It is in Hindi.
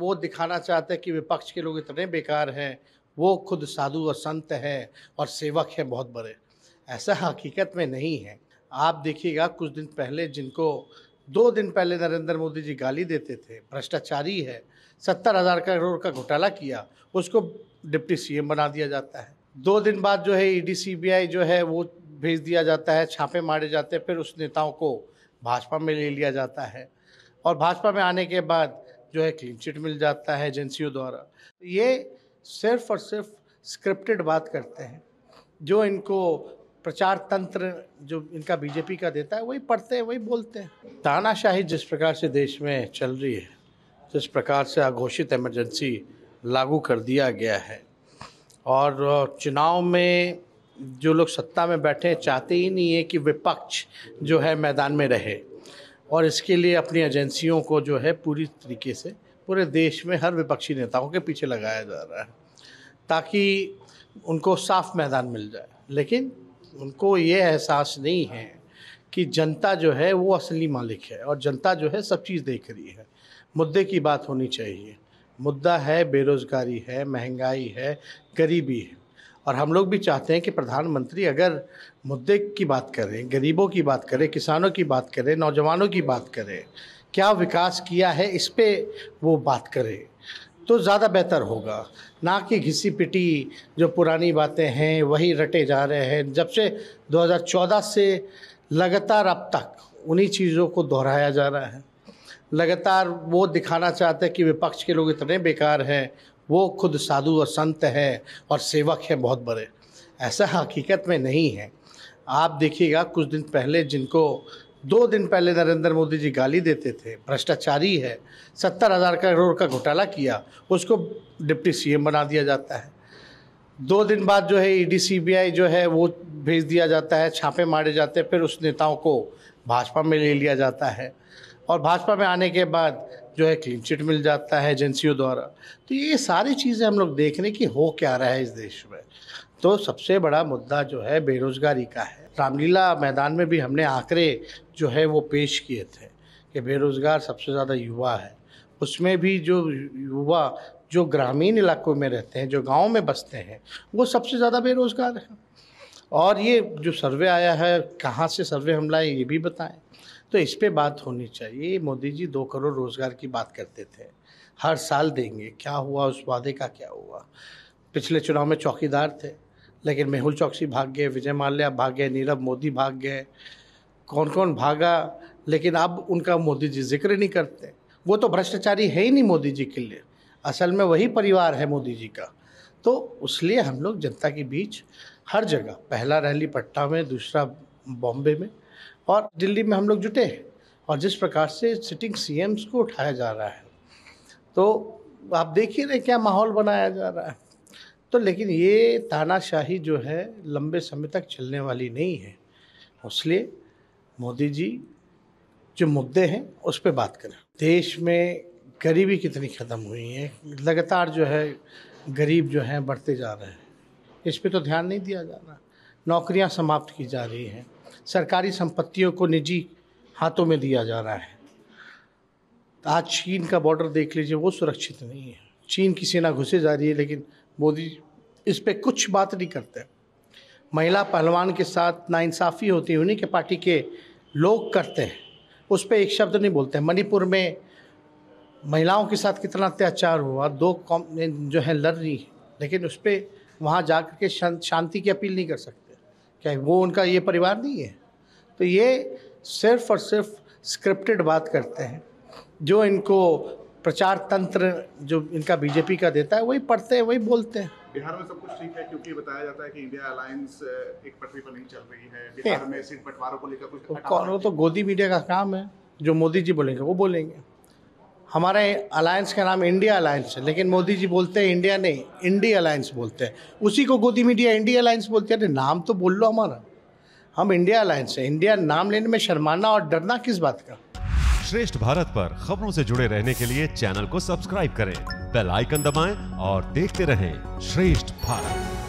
वो दिखाना चाहते हैं कि विपक्ष के लोग इतने बेकार हैं वो खुद साधु और संत हैं और सेवक हैं बहुत बड़े ऐसा हकीकत में नहीं है आप देखिएगा कुछ दिन पहले जिनको दो दिन पहले नरेंद्र मोदी जी गाली देते थे भ्रष्टाचारी है सत्तर हज़ार करोड़ का घोटाला किया उसको डिप्टी सीएम बना दिया जाता है दो दिन बाद जो है ईडी सीबीआई जो है वो भेज दिया जाता है छापे मारे जाते हैं फिर उस नेताओं को भाजपा में ले लिया जाता है और भाजपा में आने के बाद जो है क्लीन चिट मिल जाता है एजेंसियों द्वारा ये सिर्फ और सिर्फ स्क्रिप्टेड बात करते हैं जो इनको प्रचार तंत्र जो इनका बीजेपी का देता है वही पढ़ते हैं वही बोलते हैं तानाशाही जिस प्रकार से देश में चल रही है जिस प्रकार से आघोषित एमरजेंसी लागू कर दिया गया है और चुनाव में जो लोग सत्ता में बैठे चाहते ही नहीं है कि विपक्ष जो है मैदान में रहे और इसके लिए अपनी एजेंसियों को जो है पूरी तरीके से पूरे देश में हर विपक्षी नेताओं के पीछे लगाया जा रहा है ताकि उनको साफ मैदान मिल जाए लेकिन उनको ये एहसास नहीं है कि जनता जो है वो असली मालिक है और जनता जो है सब चीज़ देख रही है मुद्दे की बात होनी चाहिए मुद्दा है बेरोज़गारी है महंगाई है गरीबी है और हम लोग भी चाहते हैं कि प्रधानमंत्री अगर मुद्दे की बात करें गरीबों की बात करें किसानों की बात करें नौजवानों की बात करें क्या विकास किया है इस पर वो बात करें तो ज़्यादा बेहतर होगा ना कि घिसी पिटी जो पुरानी बातें हैं वही रटे जा रहे हैं जब से 2014 से लगातार अब तक उन्हीं चीज़ों को दोहराया जा रहा है लगातार वो दिखाना चाहते हैं कि विपक्ष के लोग इतने बेकार हैं वो खुद साधु और संत है और सेवक है बहुत बड़े ऐसा हकीकत में नहीं है आप देखिएगा कुछ दिन पहले जिनको दो दिन पहले नरेंद्र मोदी जी गाली देते थे भ्रष्टाचारी है सत्तर हज़ार करोड़ का घोटाला किया उसको डिप्टी सीएम बना दिया जाता है दो दिन बाद जो है ईडी सीबीआई जो है वो भेज दिया जाता है छापे मारे जाते हैं फिर उस नेताओं को भाजपा में ले लिया जाता है और भाजपा में आने के बाद जो है क्लीन चिट मिल जाता है एजेंसियों द्वारा तो ये सारी चीज़ें हम लोग देख रहे हैं कि हो क्या रहा है इस देश में तो सबसे बड़ा मुद्दा जो है बेरोज़गारी का है रामलीला मैदान में भी हमने आंकड़े जो है वो पेश किए थे कि बेरोज़गार सबसे ज़्यादा युवा है उसमें भी जो युवा जो ग्रामीण इलाकों में रहते हैं जो गाँव में बसते हैं वो सबसे ज़्यादा बेरोज़गार हैं और ये जो सर्वे आया है कहाँ से सर्वे हम लाए ये भी बताएं तो इस पर बात होनी चाहिए मोदी जी दो करोड़ रोज़गार की बात करते थे हर साल देंगे क्या हुआ उस वादे का क्या हुआ पिछले चुनाव में चौकीदार थे लेकिन मेहुल चौकसी भाग गए विजय माल्या भाग गए नीरव मोदी भाग गए कौन कौन भागा लेकिन अब उनका मोदी जी जिक्र नहीं करते वो तो भ्रष्टाचारी है ही नहीं मोदी जी के लिए असल में वही परिवार है मोदी जी का तो उसलिए हम लोग जनता के बीच हर जगह पहला रैली पटना में दूसरा बॉम्बे में और दिल्ली में हम लोग जुटे और जिस प्रकार से सिटिंग सीएम्स को उठाया जा रहा है तो आप देख ही रहे क्या माहौल बनाया जा रहा है तो लेकिन ये तानाशाही जो है लंबे समय तक चलने वाली नहीं है इसलिए मोदी जी जो मुद्दे हैं उस पर बात करें देश में गरीबी कितनी ख़त्म हुई है लगातार जो है गरीब जो हैं बढ़ते जा रहे हैं इस पर तो ध्यान नहीं दिया जा रहा नौकरियां समाप्त की जा रही हैं सरकारी संपत्तियों को निजी हाथों में दिया जा रहा है आज चीन का बॉर्डर देख लीजिए वो सुरक्षित नहीं है चीन की सेना घुसे जा रही है लेकिन मोदी इस पर कुछ बात नहीं करते महिला पहलवान के साथ नाइंसाफ़ी होती है उन्हीं के पार्टी के लोग करते हैं उस पर एक शब्द नहीं बोलते हैं मणिपुर में महिलाओं के साथ कितना अत्याचार हुआ दो कॉम जो है लड़ रही लेकिन उस पर वहाँ जा के शांति की अपील नहीं कर सकते क्या वो उनका ये परिवार नहीं है तो ये सिर्फ और सिर्फ स्क्रिप्टेड बात करते हैं जो इनको प्रचार तंत्र जो इनका बीजेपी का देता है वही पढ़ते हैं वही बोलते हैं बिहार में सब कुछ ठीक है क्योंकि बताया जाता है कि इंडिया अलायंस एक पटरी पर नहीं चल रही है बिहार में सीट बंटवारों को लेकर कुछ वो तो गोदी मीडिया का काम है जो मोदी जी बोलेंगे वो बोलेंगे हमारे अलायंस का नाम इंडिया अलायंस है लेकिन मोदी जी बोलते हैं इंडिया नहीं इंडी अलायंस बोलते हैं उसी को गोदी मीडिया इंडिया अलायंस बोलते हैं नाम तो बोल लो हमारा हम इंडिया अलायंस है इंडिया नाम लेने में शर्माना और डरना किस बात का श्रेष्ठ भारत पर खबरों से जुड़े रहने के लिए चैनल को सब्सक्राइब करें बेल आइकन दबाएं और देखते रहें श्रेष्ठ भारत